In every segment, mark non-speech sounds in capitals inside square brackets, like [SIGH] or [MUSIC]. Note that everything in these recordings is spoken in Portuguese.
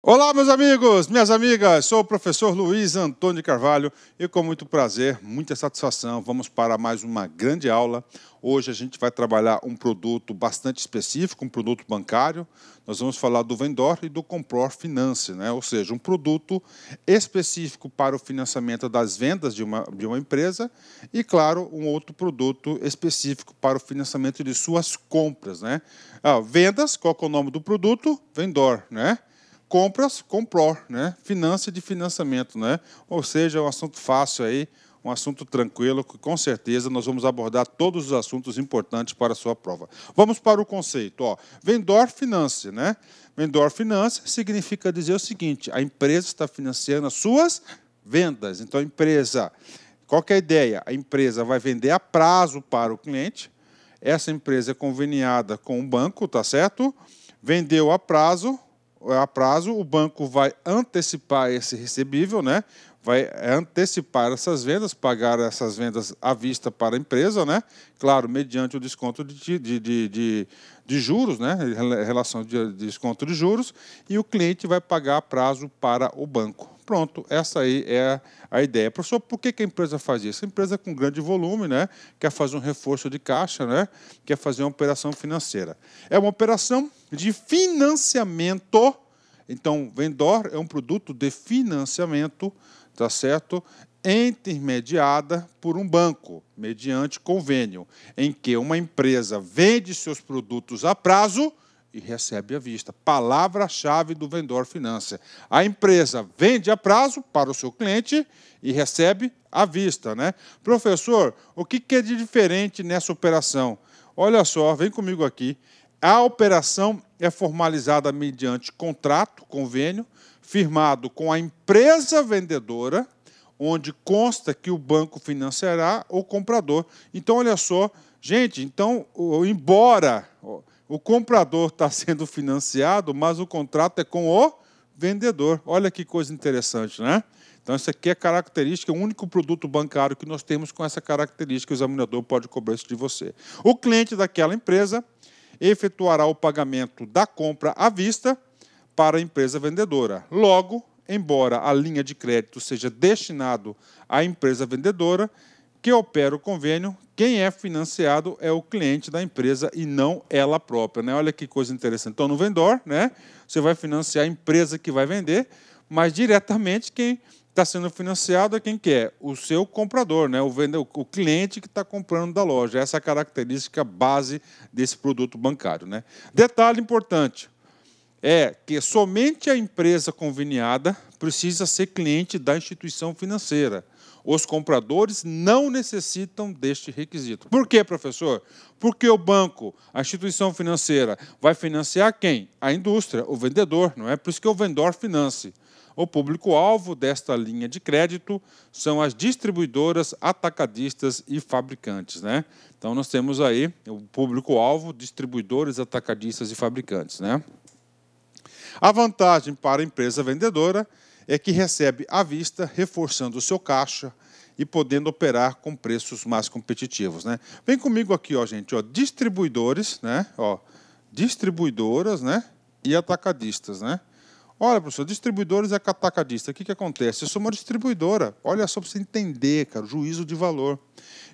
Olá, meus amigos, minhas amigas, sou o professor Luiz Antônio Carvalho e com muito prazer, muita satisfação, vamos para mais uma grande aula. Hoje a gente vai trabalhar um produto bastante específico, um produto bancário. Nós vamos falar do Vendor e do Compror Finance, né? ou seja, um produto específico para o financiamento das vendas de uma, de uma empresa e, claro, um outro produto específico para o financiamento de suas compras. Né? Ah, vendas, qual é o nome do produto? Vendor, né? compras, comprou, né? Finança de financiamento, né? Ou seja, é um assunto fácil aí, um assunto tranquilo, que com certeza nós vamos abordar todos os assuntos importantes para a sua prova. Vamos para o conceito, ó. Vendor Finance, né? Vendor Finance significa dizer o seguinte, a empresa está financiando as suas vendas. Então, a empresa, qual é a ideia? A empresa vai vender a prazo para o cliente, essa empresa é conveniada com o banco, tá certo? Vendeu a prazo, é a prazo, o banco vai antecipar esse recebível, né? vai é, antecipar essas vendas, pagar essas vendas à vista para a empresa, né? claro, mediante o desconto de, de, de, de, de juros, né? relação de desconto de juros, e o cliente vai pagar a prazo para o banco. Pronto, essa aí é a ideia. Professor, por que, a empresa faz isso? A empresa com grande volume, né? quer fazer um reforço de caixa, né? quer fazer uma operação financeira. É uma operação de financiamento. Então, vendor é um produto de financiamento, tá certo? intermediada por um banco, mediante convênio, em que uma empresa vende seus produtos a prazo e recebe à vista. Palavra-chave do vendedor financeiro. A empresa vende a prazo para o seu cliente e recebe à vista. Né? Professor, o que é de diferente nessa operação? Olha só, vem comigo aqui. A operação é formalizada mediante contrato, convênio, firmado com a empresa vendedora, onde consta que o banco financiará o comprador. Então, olha só, gente, então, embora o comprador está sendo financiado, mas o contrato é com o vendedor. Olha que coisa interessante, né? Então, isso aqui é característica, é o único produto bancário que nós temos com essa característica, o examinador pode cobrar isso de você. O cliente daquela empresa efetuará o pagamento da compra à vista para a empresa vendedora. Logo, embora a linha de crédito seja destinado à empresa vendedora, que opera o convênio, quem é financiado é o cliente da empresa e não ela própria. Né? Olha que coisa interessante. Então, no vendedor, né, você vai financiar a empresa que vai vender, mas diretamente quem está sendo financiado é quem quer, é? O seu comprador, né? o, vendedor, o cliente que está comprando da loja. Essa é a característica base desse produto bancário. Né? Detalhe importante é que somente a empresa conveniada precisa ser cliente da instituição financeira. Os compradores não necessitam deste requisito. Por quê, professor? Porque o banco, a instituição financeira, vai financiar quem? A indústria, o vendedor, não é? Por isso que o vendedor finance. O público-alvo desta linha de crédito são as distribuidoras, atacadistas e fabricantes. Né? Então, nós temos aí o público-alvo, distribuidores, atacadistas e fabricantes. Né? A vantagem para a empresa vendedora é que recebe à vista, reforçando o seu caixa e podendo operar com preços mais competitivos. Né? Vem comigo aqui, ó, gente, ó, distribuidores, né? Ó, distribuidoras, né? E atacadistas, né? Olha, professor, distribuidores é catacadista. O que, que acontece? Eu sou uma distribuidora. Olha só para você entender, cara, juízo de valor.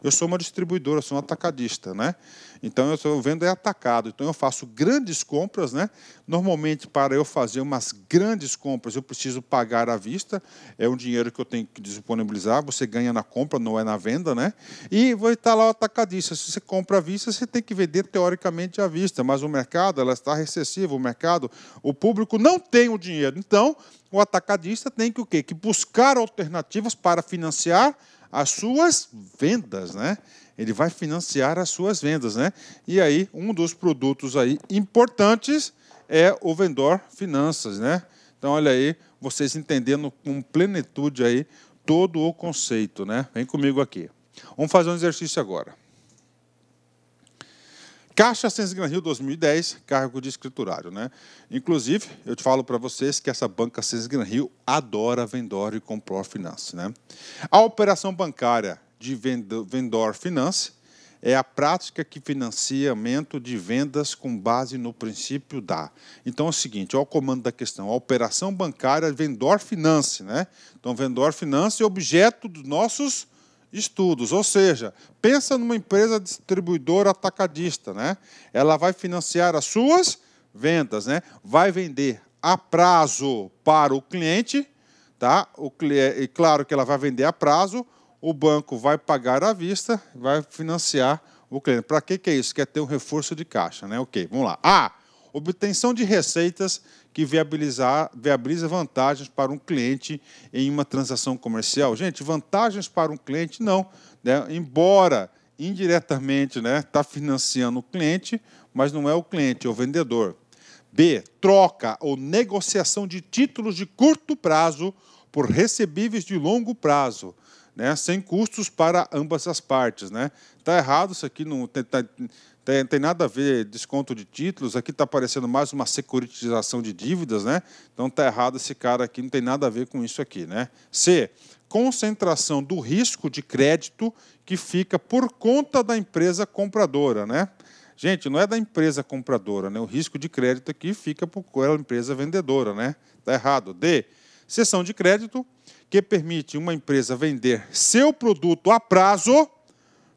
Eu sou uma distribuidora, sou um atacadista, né? Então eu estou vendo é atacado. Então eu faço grandes compras, né? Normalmente, para eu fazer umas grandes compras, eu preciso pagar à vista. É um dinheiro que eu tenho que disponibilizar. Você ganha na compra, não é na venda, né? E vou estar lá o atacadista. Se você compra à vista, você tem que vender teoricamente à vista. Mas o mercado, ela está recessiva. O mercado, o público não tem o dinheiro dinheiro. Então, o atacadista tem que o quê? Que buscar alternativas para financiar as suas vendas, né? Ele vai financiar as suas vendas, né? E aí, um dos produtos aí importantes é o vendedor finanças, né? Então, olha aí, vocês entendendo com plenitude aí todo o conceito, né? Vem comigo aqui. Vamos fazer um exercício agora. Caixa Sensgran Rio 2010, cargo de escriturário, né? Inclusive, eu te falo para vocês que essa banca Sensgran Rio adora Vendor e Compror Finance, né? A operação bancária de Vendor Finance é a prática que financiamento de vendas com base no princípio da. Então é o seguinte, olha o comando da questão, a operação bancária Vendor Finance, né? Então Vendor Finance é objeto dos nossos estudos. Ou seja, pensa numa empresa distribuidora atacadista, né? Ela vai financiar as suas vendas, né? Vai vender a prazo para o cliente, tá? O é, e claro que ela vai vender a prazo, o banco vai pagar à vista, vai financiar o cliente. Para que que é isso? Quer ter um reforço de caixa, né? OK, vamos lá. Ah, obtenção de receitas que viabilizar, viabiliza vantagens para um cliente em uma transação comercial. Gente, vantagens para um cliente não, né? embora indiretamente está né, tá financiando o cliente, mas não é o cliente, é o vendedor. B. Troca ou negociação de títulos de curto prazo por recebíveis de longo prazo. Né, sem custos para ambas as partes. Está né? Tá errado isso aqui, não, tá, tá tem, tem nada a ver desconto de títulos. Aqui está aparecendo mais uma securitização de dívidas, né? Então está errado esse cara aqui, não tem nada a ver com isso aqui, né? C. Concentração do risco de crédito que fica por conta da empresa compradora, né? Gente, não é da empresa compradora, né? O risco de crédito aqui fica por ela empresa vendedora, né? está errado. D. Sessão de crédito que permite uma empresa vender seu produto a prazo,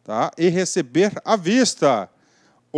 tá? E receber à vista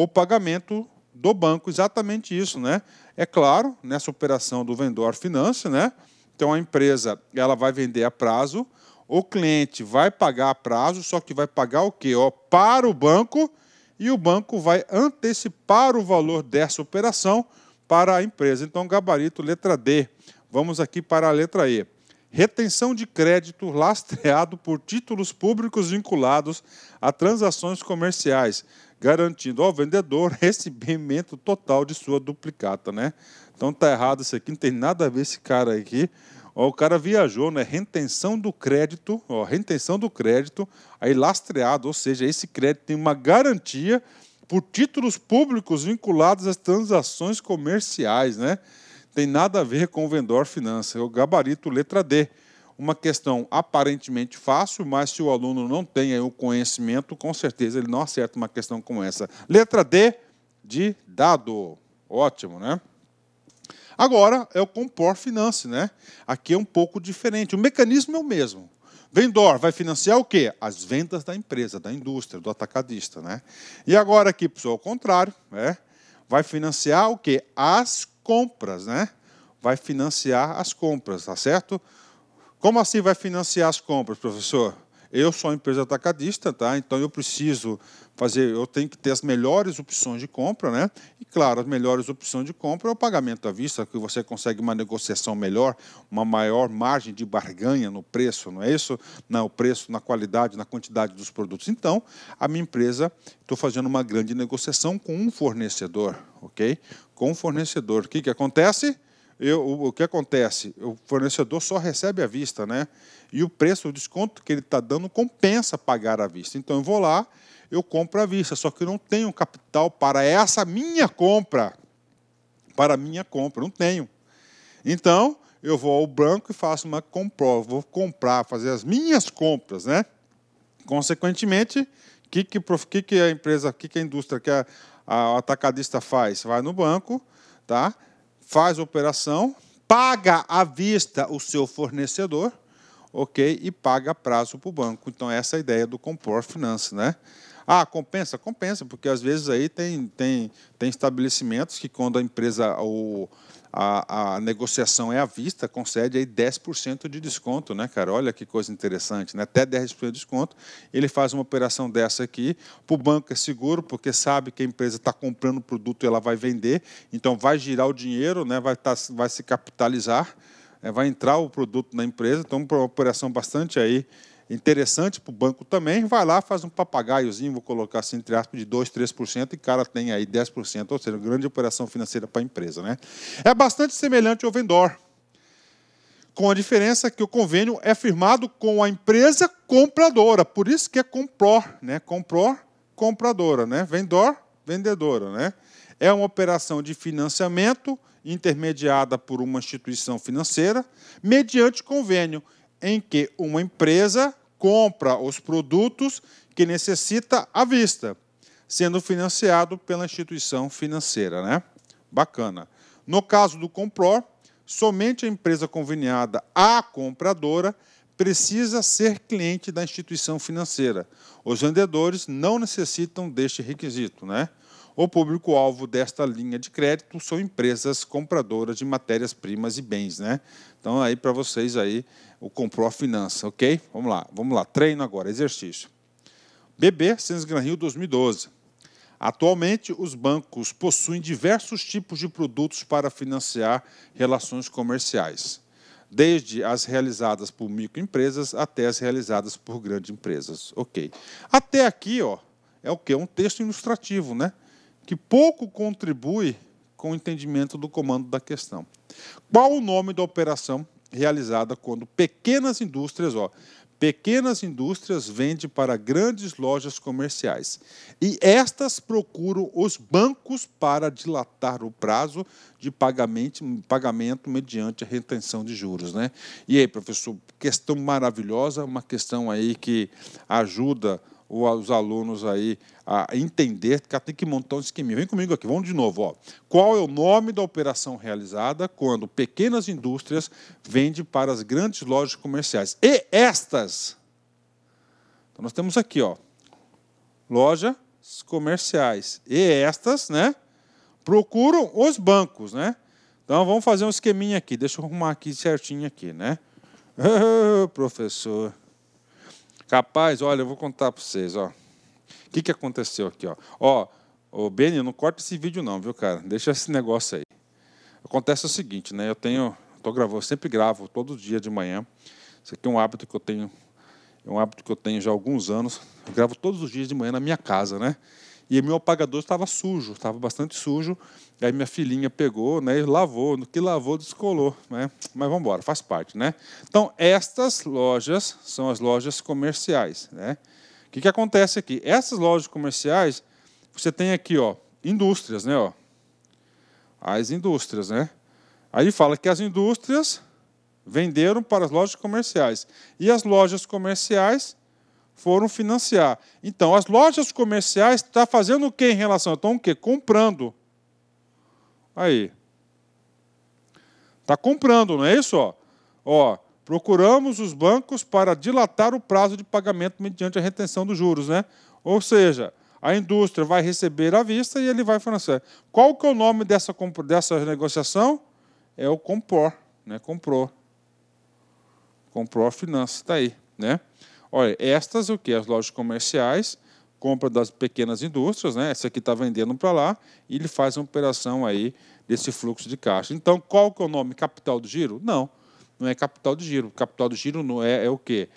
o pagamento do banco, exatamente isso, né? É claro, nessa operação do vendedor finance, né? Então a empresa, ela vai vender a prazo, o cliente vai pagar a prazo, só que vai pagar o quê? Ó, para o banco e o banco vai antecipar o valor dessa operação para a empresa. Então gabarito letra D. Vamos aqui para a letra E retenção de crédito lastreado por títulos públicos vinculados a transações comerciais, garantindo ao vendedor [LAUGHS] recebimento total de sua duplicata, né? Então tá errado isso aqui, não tem nada a ver esse cara aqui. Ó, o cara viajou, né? Retenção do crédito, ó, retenção do crédito, aí lastreado, ou seja, esse crédito tem uma garantia por títulos públicos vinculados às transações comerciais, né? tem nada a ver com o vendedor finança. É o gabarito letra D. Uma questão aparentemente fácil, mas se o aluno não tem o conhecimento, com certeza ele não acerta uma questão como essa. Letra D de dado. Ótimo, né? Agora é o Compor Finance, né? Aqui é um pouco diferente. O mecanismo é o mesmo. Vendor vai financiar o quê? As vendas da empresa, da indústria, do atacadista, né? E agora aqui, pessoal, ao contrário, né? Vai financiar o quê? As compras, né? Vai financiar as compras, tá certo? Como assim vai financiar as compras, professor? Eu sou uma empresa atacadista, tá? Então eu preciso fazer, eu tenho que ter as melhores opções de compra, né? E claro, as melhores opções de compra é o pagamento à vista, que você consegue uma negociação melhor, uma maior margem de barganha no preço, não é isso? Não, o preço, na qualidade, na quantidade dos produtos. Então, a minha empresa, estou fazendo uma grande negociação com um fornecedor, ok? com o fornecedor. O que, que acontece? Eu, o, o que acontece? O fornecedor só recebe à vista, né? E o preço, o desconto que ele está dando compensa pagar à vista. Então eu vou lá, eu compro à vista, só que eu não tenho capital para essa minha compra. Para minha compra, não tenho. Então, eu vou ao banco e faço uma comprova, vou comprar, fazer as minhas compras, né? Consequentemente, o que, que, que, que a empresa, o que, que a indústria, que a, o atacadista faz? Vai no banco, tá? faz a operação, paga à vista o seu fornecedor, ok? E paga prazo para o banco. Então, essa é a ideia do Compor Finanças, né? Ah, compensa? Compensa, porque às vezes aí tem, tem, tem estabelecimentos que quando a empresa, a, a, negociação é à vista, concede aí 10% de desconto, né, cara? Olha que coisa interessante, né? Até 10% de desconto. Ele faz uma operação dessa aqui, para o banco é seguro, porque sabe que a empresa está comprando o produto e ela vai vender, então vai girar o dinheiro, né? vai, tá, vai se capitalizar, é, vai entrar o produto na empresa, então uma operação bastante aí interessante para o banco também, vai lá, faz um papagaiozinho, vou colocar assim, entre aspas, de 2%, 3%, e cara tem aí 10%, ou seja, grande operação financeira para a empresa. Né? É bastante semelhante ao vendor, com a diferença que o convênio é firmado com a empresa compradora, por isso que é compror, né? Compror, compradora, né? Vendor, vendedora, né? É uma operação de financiamento intermediada por uma instituição financeira mediante convênio em que uma empresa compra os produtos que necessita à vista, sendo financiado pela instituição financeira. Né? Bacana. No caso do compror, somente a empresa conveniada à compradora precisa ser cliente da instituição financeira. Os vendedores não necessitam deste requisito. Né? O público-alvo desta linha de crédito são empresas compradoras de matérias-primas e bens, né? Então, aí para vocês aí, o comprou a finança, ok? Vamos lá, vamos lá, treino agora, exercício. BB, Cenas Gran Rio 2012. Atualmente, os bancos possuem diversos tipos de produtos para financiar relações comerciais, desde as realizadas por microempresas até as realizadas por grandes empresas. Ok. Até aqui, ó, é o que? Um texto ilustrativo, né? que pouco contribui com o entendimento do comando da questão. Qual o nome da operação realizada quando pequenas indústrias, ó, pequenas indústrias vende para grandes lojas comerciais e estas procuram os bancos para dilatar o prazo de pagamento, pagamento mediante a retenção de juros, né? E aí, professor, questão maravilhosa, uma questão aí que ajuda os alunos aí a entender que tem que montar um esqueminha. Vem comigo aqui, vamos de novo. Ó. Qual é o nome da operação realizada quando pequenas indústrias vendem para as grandes lojas comerciais? E estas? Então nós temos aqui, ó, lojas comerciais. E estas, né? Procuram os bancos, né? Então vamos fazer um esqueminha aqui. Deixa eu arrumar aqui certinho aqui, né? Oh, [LAUGHS] professor. Capaz, olha, eu vou contar para vocês, ó. O que, que aconteceu aqui, ó? Ó, o Beni, não corta esse vídeo não, viu, cara? Deixa esse negócio aí. Acontece o seguinte, né? Eu tenho, tô gravando, eu sempre gravo todo dia de manhã. Isso aqui é um hábito que eu tenho, é um hábito que eu tenho já há alguns anos. Eu gravo todos os dias de manhã na minha casa, né? E meu apagador estava sujo, estava bastante sujo. Aí minha filhinha pegou, né, e lavou, no que lavou descolou, né? Mas vamos embora, faz parte, né? Então, estas lojas são as lojas comerciais, né? O que, que acontece aqui? Essas lojas comerciais, você tem aqui, ó, indústrias, né, ó. As indústrias, né? Aí fala que as indústrias venderam para as lojas comerciais. E as lojas comerciais foram financiar. Então, as lojas comerciais estão tá fazendo o que em relação? Estão o quê? Comprando. Aí. Está comprando, não é isso? Ó? ó, procuramos os bancos para dilatar o prazo de pagamento mediante a retenção dos juros, né? Ou seja, a indústria vai receber à vista e ele vai financiar. Qual que é o nome dessa, dessa negociação? É o compor, né? Comprou. Comprou a finança, está aí, né? Olha, estas o que? As lojas comerciais, compra das pequenas indústrias, né? Essa aqui está vendendo para lá e ele faz uma operação aí desse fluxo de caixa. Então, qual que é o nome? Capital de giro? Não, não é capital de giro. Capital de giro não é, é o quê?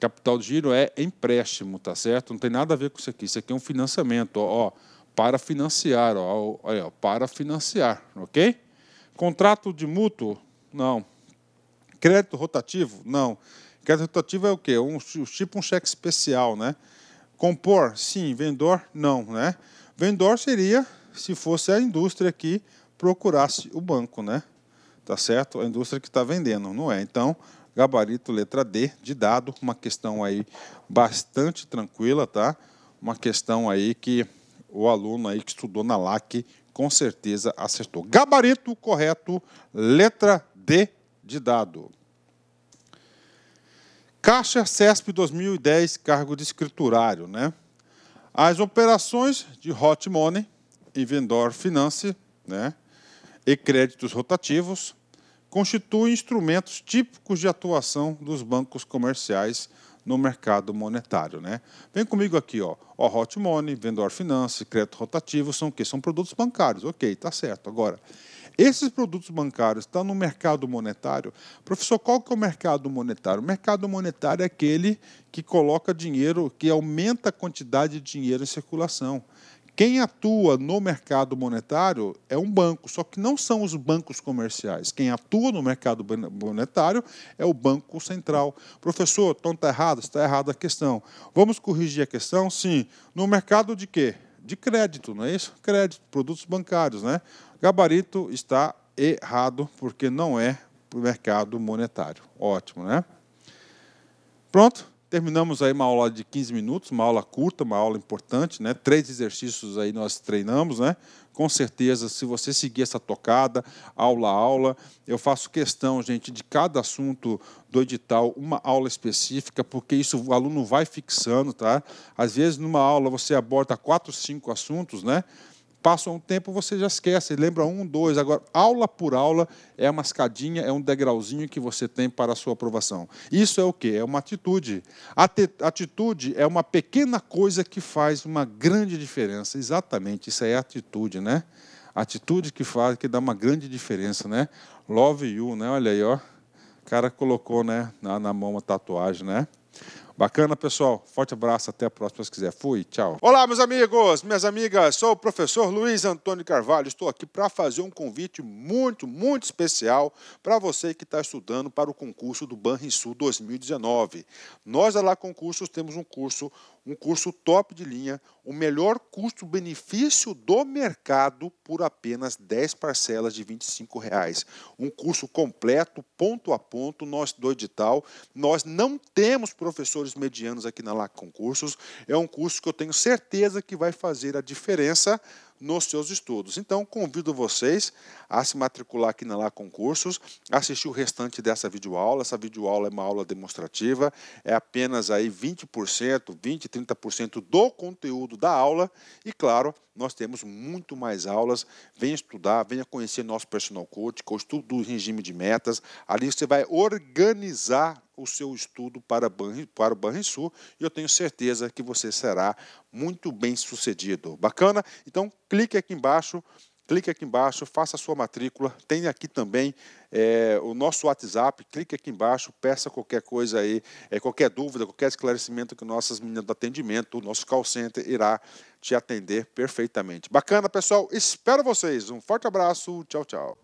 Capital de giro é empréstimo, tá certo? Não tem nada a ver com isso aqui. Isso aqui é um financiamento, ó, ó para financiar, ó, ó, para financiar, ok? Contrato de mútuo? Não. Crédito rotativo? Não. Crédito rotativa é o quê? Um, tipo um cheque especial, né? Compor, sim. Vendedor, não, né? Vendedor seria se fosse a indústria que procurasse o banco, né? Tá certo? A indústria que está vendendo, não é? Então, gabarito letra D de dado, uma questão aí bastante tranquila, tá? Uma questão aí que o aluno aí que estudou na LAC com certeza acertou. Gabarito correto, letra D de dado. Caixa CESP 2010, cargo de escriturário, né? As operações de Hot Money e Vendor Finance, né? E créditos rotativos constituem instrumentos típicos de atuação dos bancos comerciais no mercado monetário, né? Vem comigo aqui, ó. ó Hot Money, Vendor Finance, crédito rotativo são o quê? São produtos bancários. OK, tá certo. Agora, esses produtos bancários estão no mercado monetário. Professor, qual que é o mercado monetário? O mercado monetário é aquele que coloca dinheiro, que aumenta a quantidade de dinheiro em circulação. Quem atua no mercado monetário é um banco, só que não são os bancos comerciais. Quem atua no mercado monetário é o Banco Central. Professor, então está errado? Está errada a questão. Vamos corrigir a questão? Sim. No mercado de quê? De crédito, não é isso? Crédito, produtos bancários, né? Gabarito está errado, porque não é para o mercado monetário. Ótimo, né? Pronto, terminamos aí uma aula de 15 minutos, uma aula curta, uma aula importante, né? Três exercícios aí nós treinamos, né? Com certeza, se você seguir essa tocada, aula a aula, eu faço questão, gente, de cada assunto do edital, uma aula específica, porque isso o aluno vai fixando, tá? Às vezes, numa aula, você aborda quatro, cinco assuntos, né? Passa um tempo, você já esquece, lembra um, dois. Agora, aula por aula é uma escadinha, é um degrauzinho que você tem para a sua aprovação. Isso é o quê? É uma atitude. Atitude é uma pequena coisa que faz uma grande diferença. Exatamente, isso é atitude, né? Atitude que faz, que dá uma grande diferença, né? Love you, né? Olha aí, ó. O cara colocou, né, na, na mão uma tatuagem, né? Bacana, pessoal. Forte abraço, até a próxima se quiser. Fui, tchau. Olá, meus amigos, minhas amigas. Sou o professor Luiz Antônio Carvalho. Estou aqui para fazer um convite muito, muito especial para você que está estudando para o concurso do Banrisul 2019. Nós da Lá Concursos temos um curso um curso top de linha, o melhor custo-benefício do mercado por apenas 10 parcelas de R$ reais. Um curso completo, ponto a ponto, nós do edital. Nós não temos professores medianos aqui na LAC Concursos. É um curso que eu tenho certeza que vai fazer a diferença nos seus estudos. Então, convido vocês a se matricular aqui na Lá Concursos, assistir o restante dessa videoaula. Essa videoaula é uma aula demonstrativa, é apenas aí 20%, 20%, 30% do conteúdo da aula e, claro, nós temos muito mais aulas. Venha estudar, venha conhecer nosso personal coach, que é o estudo do regime de metas. Ali você vai organizar o seu estudo para, para o Banrisul e eu tenho certeza que você será muito bem sucedido. Bacana? Então, clique aqui embaixo clique aqui embaixo, faça a sua matrícula. Tem aqui também é, o nosso WhatsApp, clique aqui embaixo, peça qualquer coisa aí, é, qualquer dúvida, qualquer esclarecimento que nossas meninas do atendimento, o nosso call center irá te atender perfeitamente. Bacana, pessoal? Espero vocês. Um forte abraço. Tchau, tchau.